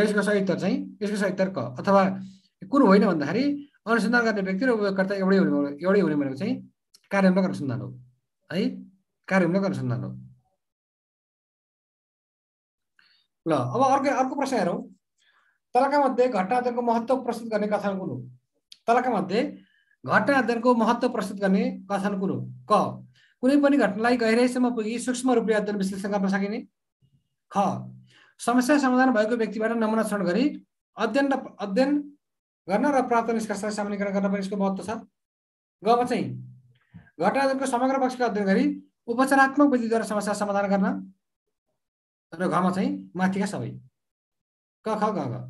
यसको सही उत्तर चाहिँ यसको सही उत्तर क अथवा कुन होइन भन्दाखेरि अनुसन्धान गर्ने व्यक्ति र उपयोगकर्ता एउटै हुने एउटै हुने भनेको चाहिँ कार्यमूलक अनुसन्धान हो है कार्यमूलक अनुसन्धान हो ल अब अर्को अर्को प्रश्न हेरौँ तलका मध्ये घटना अध्ययनको महत्त्व प्रस्तुत गर्ने कथन कुन हो तलका मध्ये घटना अध्ययनको महत्त्व प्रस्तुत गर्ने कथन कुन हो क कुनै पनि घटनालाई गहिराइसम्म पुगी सूक्ष्म रूपले अध्ययन विश्लेषण गर्न सकिने ख समस्या समाधान भएको व्यक्तिबाट नमुना क्षण गरी अध्ययन र अध्ययन गर्न र प्राप्त निष्कर्षलाई सामान्यकरण गर्न पनि यसको महत्त्व छ गमा चाहिँ घटनाजनको समग्र पक्षको अध्ययन गरी उपचारात्मक विधिद्वारा समस्या समाधान गर्न र घमा चाहिँ माथिका सबै क ख घ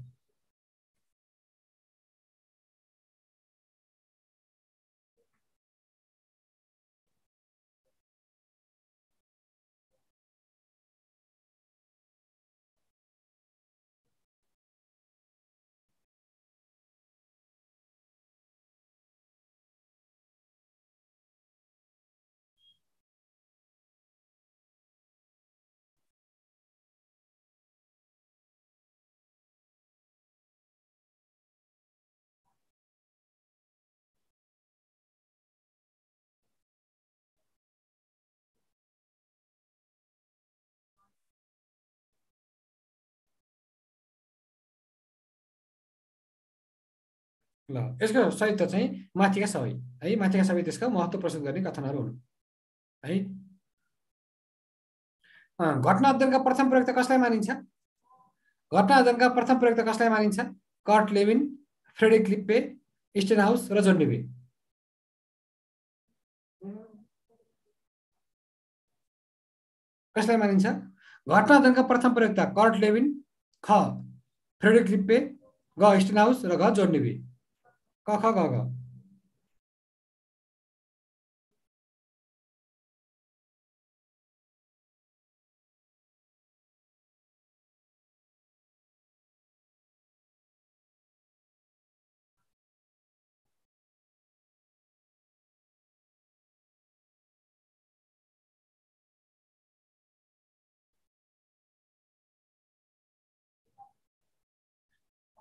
ल यसको साहित्य चाहिँ माथिका सबै है माथिका सबै त्यसको महत्त्व प्रस्तुत गर्ने कथनहरू हुन् है घटना अध्ययनका प्रथम प्रयोग त कसलाई मानिन्छ घटना अध्ययनका प्रथम प्रयोग त कसलाई मानिन्छ Kurt Lewin Frederick Lippitt Stenhouse र जोन्डुबे कसलाई मानिन्छ घटना अध्ययनका प्रथम प्रयोगता कर्ट लेविन ख फ्रेडिक लिप्पे ग स्टेन हाउस र घ जोन्डुबे 嘎嘎嘎嘎！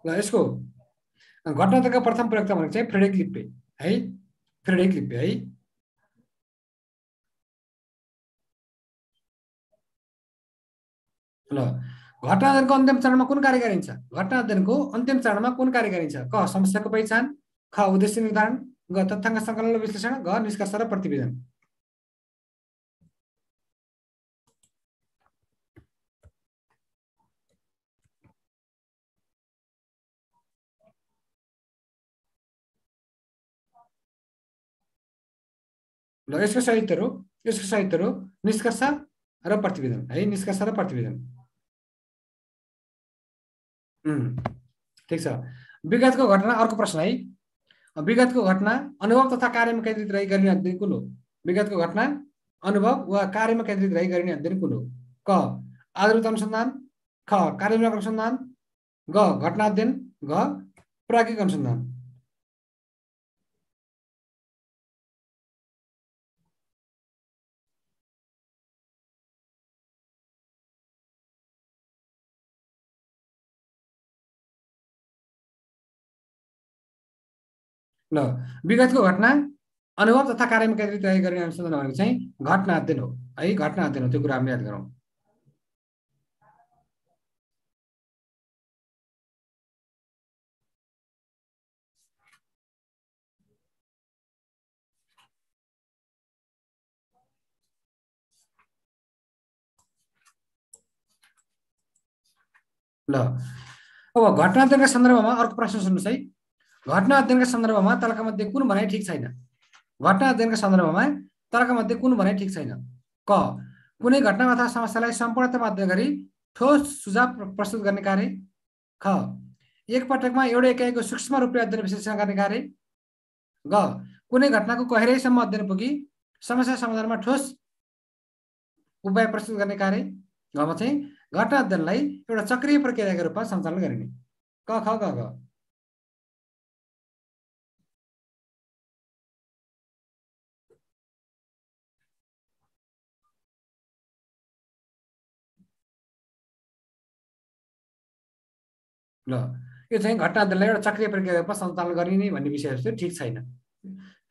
来 e s o घटनाको प्रथम प्रयोगता भनेको चाहिँ फ्रेडेक लिप्पे है फ्रेडेक लिप्पे है ल अध्ययनको अन्तिम चरणमा कुन कार्य गरिन्छ घटना अध्ययनको अन्तिम चरणमा कुन कार्य गरिन्छ क समस्याको पहिचान ख उद्देश्य निर्धारण ग तथ्याङ्क सङ्कलन विश्लेषण घ निष्कर्ष र प्रतिवेदन ल यसको साहित्यहरू यसको साहित्यहरू निष्कर्ष र प्रतिवेदन है निष्कर्ष र प्रतिवेदन ठिक छ विगतको घटना अर्को प्रश्न है विगतको घटना अनुभव तथा कार्यमा केन्द्रित रही गरिने अध्ययन कुन हो विगतको घटना अनुभव वा कार्यमा केन्द्रित रही गरिने अध्ययन कुन हो क आधारभूत अनुसन्धान ख कार्यमूलक अनुसन्धान ग घटना अध्ययन घ प्राज्ञिक अनुसन्धान ल विगतको घटना अनुभव तथा कार्यमा केन्द्रित तयारी गर्ने अनुसन्धान भनेको चाहिँ घटना अध्ययन हो है घटना अध्ययन हो त्यो कुरा हामी याद गरौँ ल अब घटना घटनाअध्ययनका सन्दर्भमा अर्को प्रश्न सुन्नुहोस् है घटना अध्ययनका सन्दर्भमा तर्कमध्ये कुन भनाइ ठिक छैन घटना अध्ययनका सन्दर्भमा तर्कमध्ये कुन भनाइ ठिक छैन क कुनै घटना अथवा समस्यालाई सम्पूर्णतामा अध्ययन गरी ठोस सुझाव प्रस्तुत गर्ने कार्य ख एकपटकमा एउटा एकाइको सूक्ष्म रूपले अध्ययन विश्लेषण गर्ने कार्य ग कुनै घटनाको कहिलेसम्म अध्ययन पुगी समस्या समाधानमा ठोस उपाय प्रस्तुत गर्ने कार्य घमा चाहिँ घटना अध्ययनलाई एउटा चक्रिय प्रक्रियाको रूपमा सञ्चालन गरिने क ख ग ल यो चाहिँ घटना दललाई एउटा चक्रिय प्रक्रियामा सञ्चालन गरिने भन्ने विषयहरू चाहिँ ठिक छैन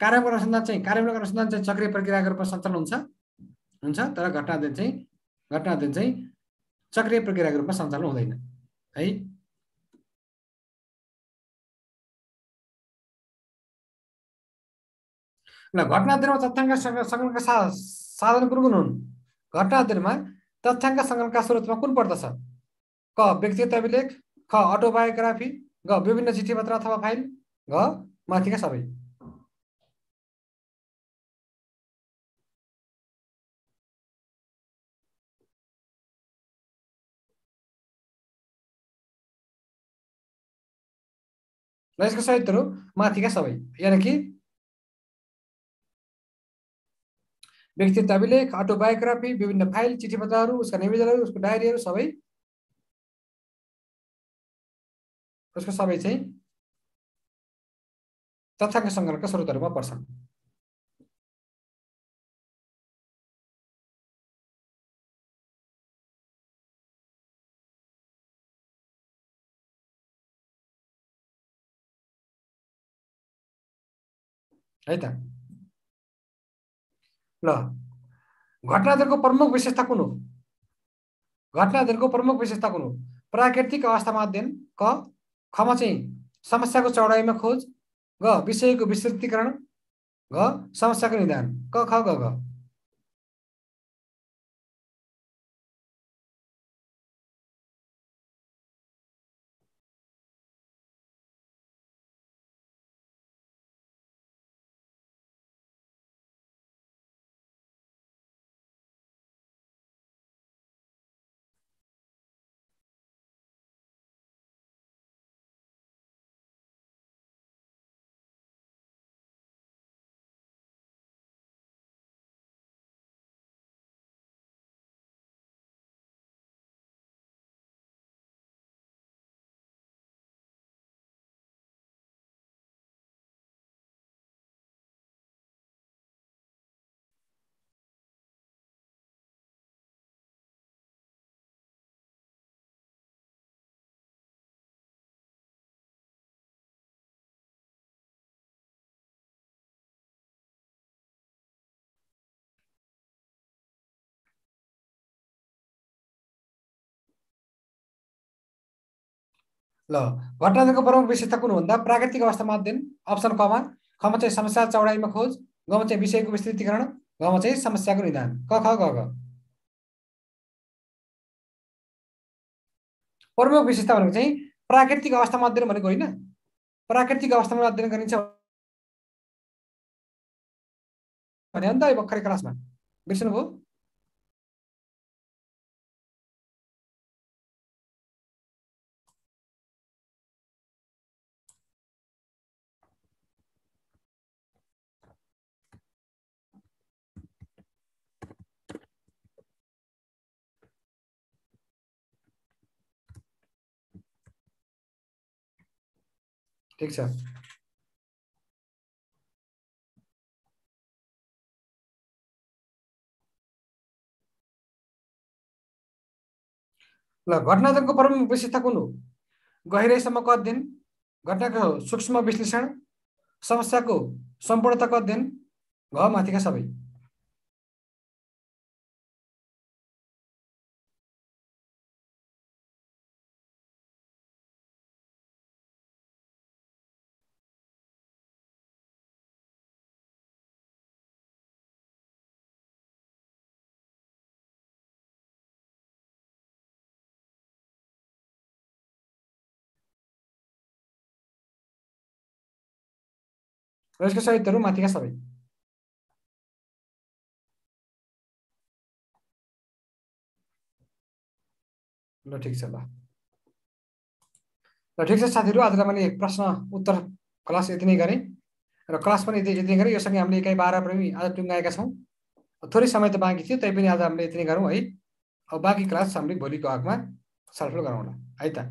कार्यक्रम अनुसन्धान चाहिँ कार्यमूलक अनुसन्धान चाहिँ चक्रिय प्रक्रियाको रूपमा सञ्चालन हुन्छ हुन्छ तर घटना दिन चाहिँ घटना दिन चाहिँ चक्रिय प्रक्रियाको रूपमा सञ्चालन हुँदैन है ल घटना दिनमा तथ्याङ्क सङ्कलनका सा साधन कुन कुन हुन् दिनमा तथ्याङ्क सङ्कलनका स्रोतमा कुन पर्दछ क व्यक्तिगत अभिलेख ख अटोबायोग्राफी ग विभिन्न चिठीपत्र अथवा फाइल घ माथिका सबै र यसको संयुक्तहरू माथिका सबै यानि कि व्यक्तित्व अभिलेख अटोबायोग्राफी विभिन्न फाइल चिठीपत्रहरू उसका निवेदनहरू उसको डायरीहरू सबै उसको सबै चाहिँ तथ्याङ्क सङ्ग्रहका स्रोतहरूमा पर्छन् है त ल घटनाहरूको प्रमुख विशेषता कुन हो घटनाहरूको प्रमुख विशेषता कुन हो प्राकृतिक अवस्थामा अध्ययन क खमा चाहिँ समस्याको चौडाइमा खोज ग विषयको विस्तृतिकरण घ समस्याको निदान क ख ग ल घटनाजको प्रमुख विशेषता कुन भन्दा प्राकृतिक अवस्थामा अध्ययन अप्सन कमा खमा चाहिँ समस्या चौडाइमा खोज गमा चाहिँ विषयको विस्तृतीकरण गमा चाहिँ समस्याको निदान क ख ग प्रमुख विशेषता भनेको चाहिँ प्राकृतिक अवस्थामा अध्ययन भनेको होइन प्राकृतिक अवस्थामा अध्ययन गरिन्छ भने अन्त भर्खरै क्लासमा बिर्सनुभयो ठिक छ ल घटनाको प्रमुख विशेषता कुन हो गहिराइसम्मको अध्ययन घटनाको सूक्ष्म विश्लेषण समस्याको सम्पूर्णताको अध्ययन घ माथिका सबै र यसको साहित्यहरू माथिका सबै ल ठिक छ ल ल ठिक छ साथीहरू आजलाई मैले प्रश्न उत्तर क्लास यति नै गरेँ र क्लास पनि यति यति नै गरेँ योसँग हामीले एकाइ बाह्र पनि आज टुङ्गाएका छौँ थोरै समय त बाँकी थियो तैपनि आज हामीले यति नै गरौँ है अब बाँकी क्लास हामीले भोलिको हकमा छलफल गरौँला है त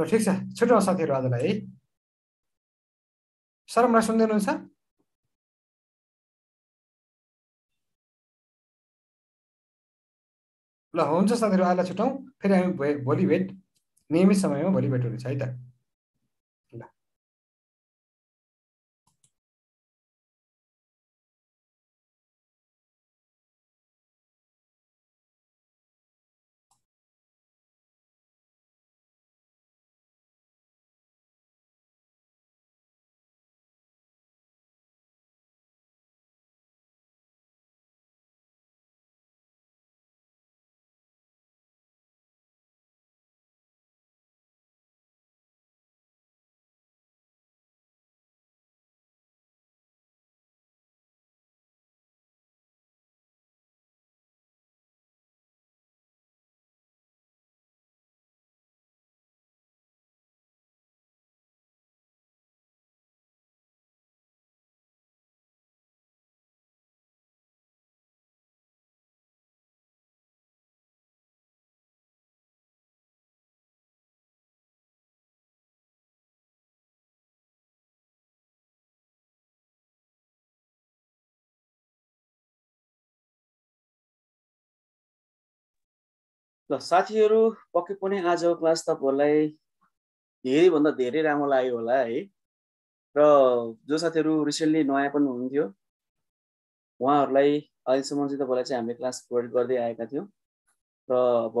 ल ठिक छ छुट्याउँ साथीहरू आजलाई है सर मलाई सुन्दै ल हुन्छ साथीहरू आजलाई छुट्याउँ फेरि हामी भोलि भेट नियमित समयमा भोलि भेट हुनेछ है त ल साथीहरू पक्कै पनि आजको क्लास तपाईँहरूलाई धेरैभन्दा धेरै राम्रो लाग्यो होला है र जो साथीहरू रिसेन्टली नयाँ पनि हुनुहुन्थ्यो उहाँहरूलाई अहिलेसम्म चाहिँ तपाईँलाई चाहिँ हामीले क्लास प्रोभाइड गर्दै आएका थियौँ र अब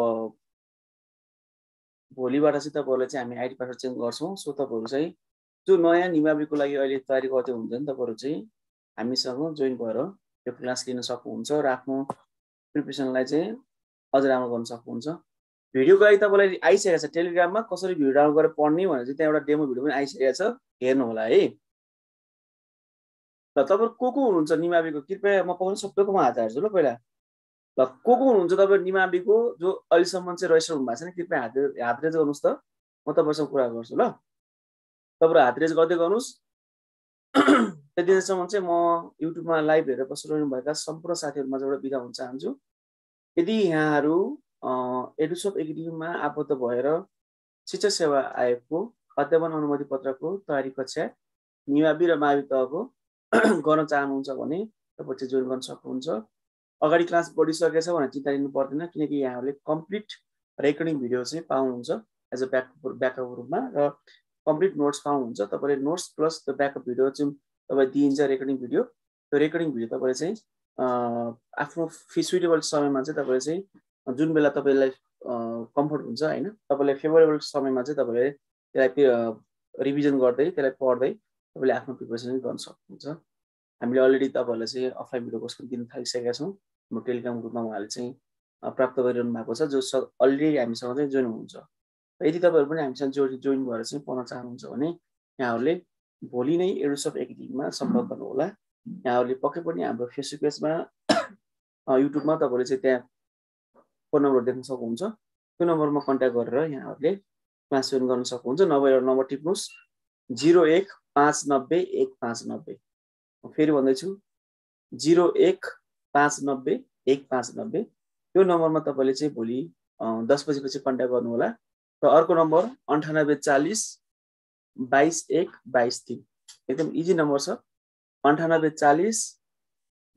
भोलिबाट चाहिँ तपाईँहरूलाई चाहिँ हामी आइडी पासवर्ड चेन्ज गर्छौँ सो तपाईँहरू चाहिँ जो नयाँ निमावीको लागि अहिले तयारी गर्दै हुन्छ नि तपाईँहरू चाहिँ हामीसँग जोइन भएर यो क्लास लिन सक्नुहुन्छ र आफ्नो प्रिपरेसनलाई चाहिँ अझ राम्रो गर्न सक्नुहुन्छ भिडियोको लागि तपाईँलाई आइसकेको छ टेलिग्राममा कसरी भिडियो डाउनलोड गरेर पढ्ने भनेर चाहिँ त्यहाँ एउटा डेमो भिडियो पनि आइसकेको छ हेर्नु होला है ल तपाईँहरू को को हुनुहुन्छ निमाविको कृपया म पाउनु सबैको म हात हार्छु ल पहिला ल को को हुनुहुन्छ तपाईँ निमाविको जो अहिलेसम्म चाहिँ रजिस्टर हुनुभएको छैन कृपया हात हात रेज गर्नुहोस् त म तपाईँसँग कुरा गर्छु ल तपाईँहरू हात रेज गर्दै गर्नुहोस् [clears throat] त्यति बेलासम्म चाहिँ म युट्युबमा लाइभ हेरेर बसिरहनु भएका सम्पूर्ण साथीहरूमा चाहिँ एउटा बिदा हुन चाहन्छु यदि यहाँहरू एडुसप एकाडेमीमा आबद्ध भएर शिक्षा सेवा आयोगको अध्यापन अनुमति पत्रको तयारी कक्षा निवाबी र मावि तहको [clears throat] गर्न चाहनुहुन्छ भने तपाईँ चाहिँ जोइन गर्न सक्नुहुन्छ अगाडि क्लास बढिसकेछ भनेर चिन्ता लिनु पर्दैन किनकि यहाँहरूले कम्प्लिट रेकर्डिङ भिडियो चाहिँ पाउनुहुन्छ एज अ ब्याकअप ब्याकअप रूपमा र कम्प्लिट नोट्स पाउनुहुन्छ तपाईँले नोट्स प्लस त्यो ब्याकअप भिडियो जुन तपाईँ दिइन्छ रेकर्डिङ भिडियो त्यो रेकर्डिङ भिडियो तपाईँले चाहिँ आफ्नो सुइटेबल समयमा चाहिँ तपाईँले चाहिँ जुन बेला तपाईँलाई कम्फर्ट हुन्छ होइन तपाईँलाई फेभरेबल समयमा चाहिँ तपाईँले त्यसलाई रिभिजन गर्दै त्यसलाई पढ्दै तपाईँले आफ्नो प्रिपरेसन गर्न सक्नुहुन्छ हामीले अलरेडी तपाईँहरूलाई चाहिँ अफलाइन भिडियो कोर्स पनि दिन थालिसकेका छौँ हाम्रो टेलिग्राम ग्रुपमा उहाँले चाहिँ प्राप्त गरिरहनु भएको छ जो अलरेडी हामीसँग चाहिँ जोइन हुनुहुन्छ यदि तपाईँहरू पनि हामीसँग जो जोइन भएर चाहिँ पढ्न चाहनुहुन्छ भने यहाँहरूले भोलि नै एडुसफ एकाडेमीमा सम्पर्क गर्नुहोला यहाँहरूले पक्कै पनि हाम्रो फेसबुक पेजमा युट्युबमा तपाईँले चाहिँ त्यहाँ फोन नम्बर देख्न सक्नुहुन्छ त्यो नम्बरमा कन्ट्याक्ट गरेर यहाँहरूले क्लास जोइन गर्न सक्नुहुन्छ नभए एउटा नम्बर टिप्नुहोस् जिरो एक पाँच नब्बे एक पाँच नब्बे फेरि भन्दैछु जिरो एक पाँच नब्बे एक पाँच नब्बे त्यो नम्बरमा तपाईँले चाहिँ भोलि दस बजीपछि कन्ट्याक्ट गर्नुहोला र अर्को नम्बर अन्ठानब्बे चालिस बाइस एक बाइस तिन एकदम इजी नम्बर छ अन्ठानब्बे चालिस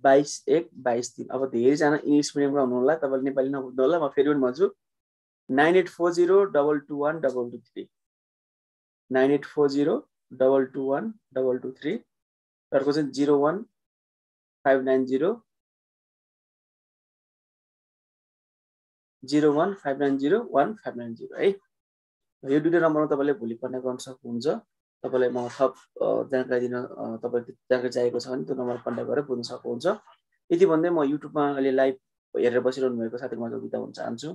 बाइस एक बाइस तिन अब धेरैजना इङ्ग्लिस मिडियमका हुनु होला तपाईँले नेपाली नबुझ्नु होला म फेरि पनि भन्छु nine eight four zero double two one double two three nine eight four zero double two one double two three अर्को चाहिँ zero one five nine zero zero one five nine zero one five nine zero है यो दुइटा नम्बरमा तपाईँले भोलि connect गर्न सक्नुहुन्छ तपाईँलाई म थप जानकारी दिन तपाईँको जानकारी चाहिएको छ भने त्यो नम्बर कन्ट्याक्ट गरेर बुझ्न सक्नुहुन्छ यति भन्दै म युट्युबमा अहिले लाइभ हेरेर बसिरहनु भएको साथीहरूमा बिदा हुन चाहन्छु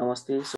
नमस्ते